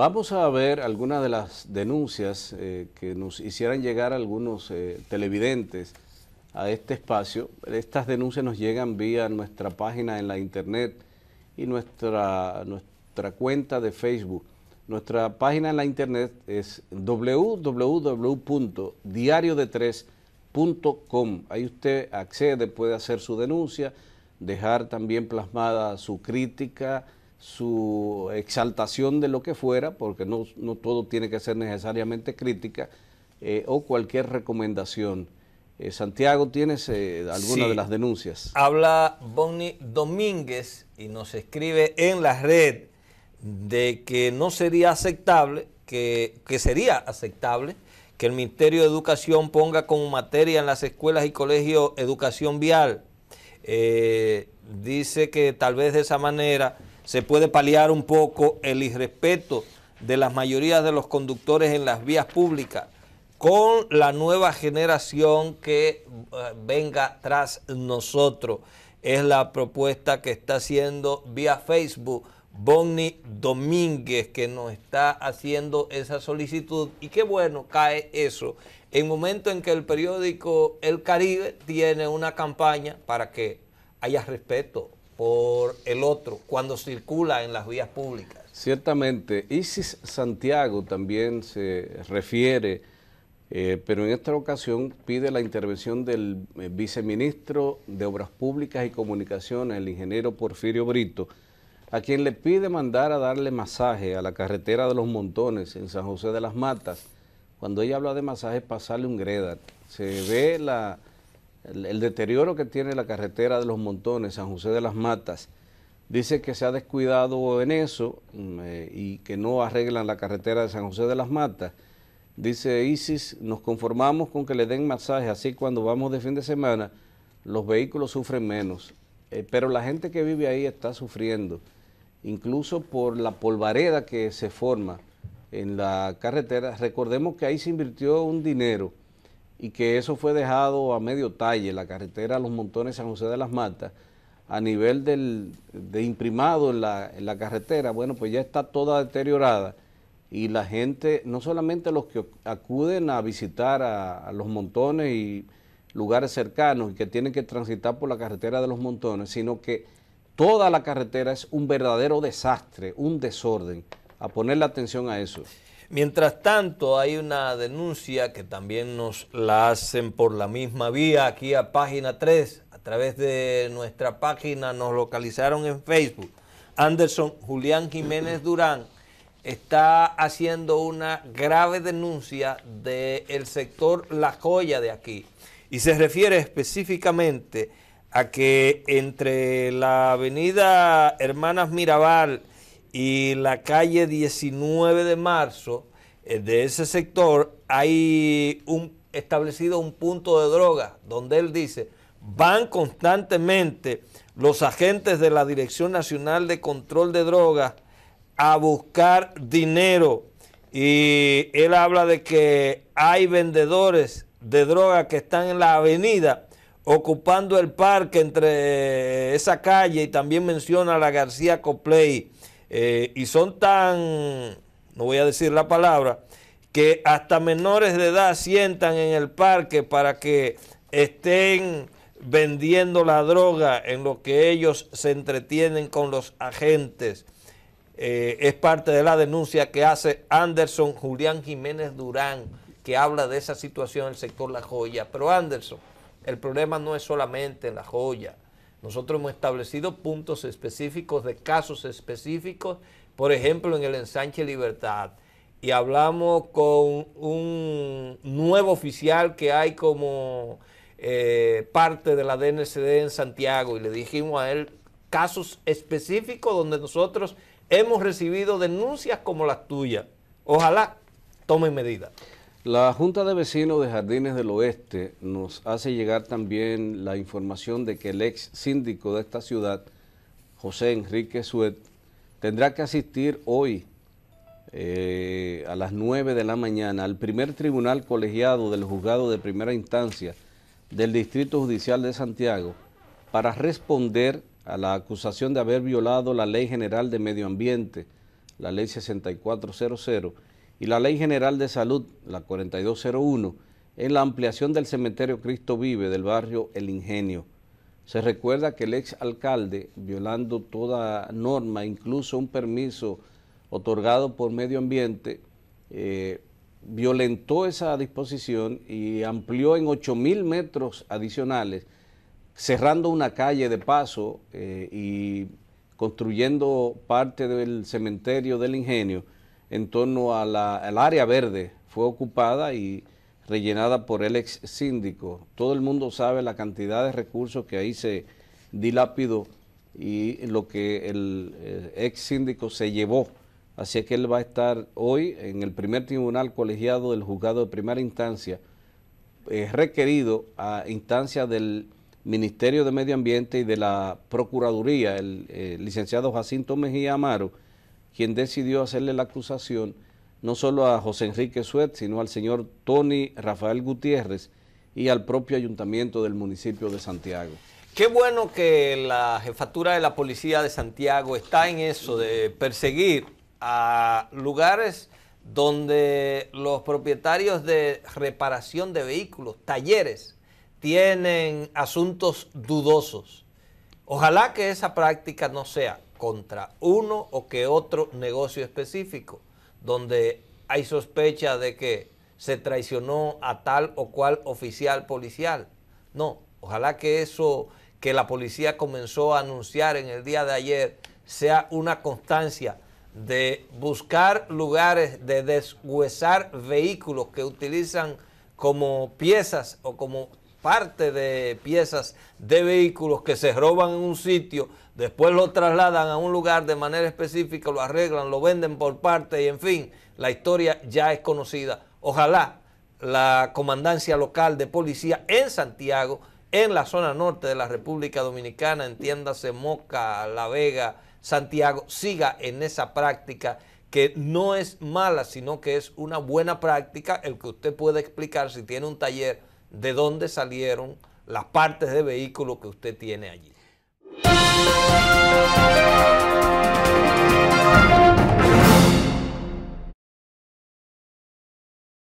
Vamos a ver algunas de las denuncias eh, que nos hicieran llegar algunos eh, televidentes a este espacio. Estas denuncias nos llegan vía nuestra página en la internet y nuestra, nuestra cuenta de Facebook. Nuestra página en la internet es www.diariode3.com. Ahí usted accede, puede hacer su denuncia, dejar también plasmada su crítica, su exaltación de lo que fuera, porque no, todo tiene que ser necesariamente crítica, eh, o cualquier recomendación. Eh, Santiago, ¿tienes eh, alguna de las denuncias? Habla Bonnie Domínguez y nos escribe en la red de que no sería aceptable, que, que sería aceptable que el Ministerio de Educación ponga como materia en las escuelas y colegios educación vial. dice que tal vez de esa manera se puede paliar un poco el irrespeto de las mayorías de los conductores en las vías públicas con la nueva generación que eh, venga tras nosotros. Es la propuesta que está haciendo vía Facebook Bonnie Domínguez, que nos está haciendo esa solicitud. Y qué bueno cae eso. En momento en que el periódico El Caribe tiene una campaña para que haya respeto por el otro cuando circula en las vías públicas. Ciertamente, Isis Santiago también se refiere, eh, pero en esta ocasión pide la intervención del eh, viceministro de Obras Públicas y Comunicaciones, el ingeniero Porfirio Brito, a quien le pide mandar a darle masaje a la carretera de los Montones en San José de las Matas. Cuando ella habla de masaje, pasarle un greda. Se ve la el, deterioro que tiene la carretera de los Montones, San José de las Matas, dice que se ha descuidado en eso mm, eh, y que no arreglan la carretera de San José de las Matas. Dice Isis, nos conformamos con que le den masaje, así cuando vamos de fin de semana los vehículos sufren menos. Eh, pero la gente que vive ahí está sufriendo, incluso por la polvareda que se forma en la carretera. Recordemos que ahí se invirtió un dinero y que eso fue dejado a medio talle, la carretera Los Montones San José de las Matas, a nivel del, de imprimado en la, carretera, bueno, pues ya está toda deteriorada y la gente, no solamente los que acuden a visitar a, a, los montones y lugares cercanos y que tienen que transitar por la carretera de los montones, sino que toda la carretera es un verdadero desastre, un desorden, a ponerle atención a eso. Mientras tanto, hay una denuncia que también nos la hacen por la misma vía, aquí a página 3, a través de nuestra página, nos localizaron en Facebook. Anderson Julián Jiménez Durán está haciendo una grave denuncia del sector La Joya de aquí y se refiere específicamente a que entre la avenida Hermanas Mirabal y la calle 19 de marzo, eh, de ese sector, hay establecido un punto de droga donde él dice, van constantemente los agentes de la Dirección Nacional de Control de Drogas a buscar dinero. Y él habla de que hay vendedores de droga que están en la avenida ocupando el parque entre eh, esa calle y también menciona a la García Copley. Eh, y son tan, no voy a decir la palabra, que hasta menores de edad sientan en el parque para que estén vendiendo la droga en lo que ellos se entretienen con los agentes. Eh, es parte de la denuncia que hace Anderson Julián Jiménez Durán, que habla de esa situación en el sector La Joya. Pero Anderson, el problema no es solamente en La Joya. Nosotros hemos establecido puntos específicos de casos específicos, por ejemplo, en el ensanche Libertad. Y hablamos con un nuevo oficial que hay como eh, parte de la DNCD en Santiago y le dijimos a él casos específicos donde nosotros hemos recibido denuncias como las tuyas. Ojalá tomen medidas. La Junta de Vecinos de Jardines del Oeste nos hace llegar también la información de que el ex síndico de esta ciudad, José Enrique Suet, tendrá que asistir hoy eh, a las 9 de la mañana al primer tribunal colegiado del juzgado de primera instancia del Distrito Judicial de Santiago para responder a la acusación de haber violado la Ley General de Medio Ambiente, la Ley 6400, y la Ley General de Salud, la 4201, en la ampliación del cementerio Cristo Vive del barrio El Ingenio. Se recuerda que el ex alcalde, violando toda norma, incluso un permiso otorgado por medio ambiente, eh, violentó esa disposición y amplió en 8.000 mil metros adicionales, cerrando una calle de paso eh, y construyendo parte del cementerio del ingenio en torno al área verde fue ocupada y rellenada por el ex síndico. Todo el mundo sabe la cantidad de recursos que ahí se dilapidó y lo que el eh, ex síndico se llevó. Así que él va a estar hoy en el primer tribunal colegiado del juzgado de primera instancia, requerido a instancia del Ministerio de Medio Ambiente y de la Procuraduría, el eh, licenciado Jacinto Mejía Amaro quien decidió hacerle la acusación no solo a José Enrique Suet, sino al señor Tony Rafael Gutiérrez y al propio ayuntamiento del municipio de Santiago. Qué bueno que la jefatura de la policía de Santiago está en eso de perseguir a lugares donde los propietarios de reparación de vehículos, talleres, tienen asuntos dudosos. Ojalá que esa práctica no sea contra uno o que otro negocio específico, donde hay sospecha de que se traicionó a tal o cual oficial policial. No, ojalá que eso que la policía comenzó a anunciar en el día de ayer sea una constancia de buscar lugares, de deshuesar vehículos que utilizan como piezas o como parte de piezas de vehículos que se roban en un sitio, después lo trasladan a un lugar de manera específica, lo arreglan, lo venden por parte y en fin, la historia ya es conocida. Ojalá la comandancia local de policía en Santiago, en la zona norte de la República Dominicana, entiéndase Moca, La Vega, Santiago, siga en esa práctica que no es mala, sino que es una buena práctica, el que usted puede explicar si tiene un taller de dónde salieron las partes de vehículo que usted tiene allí.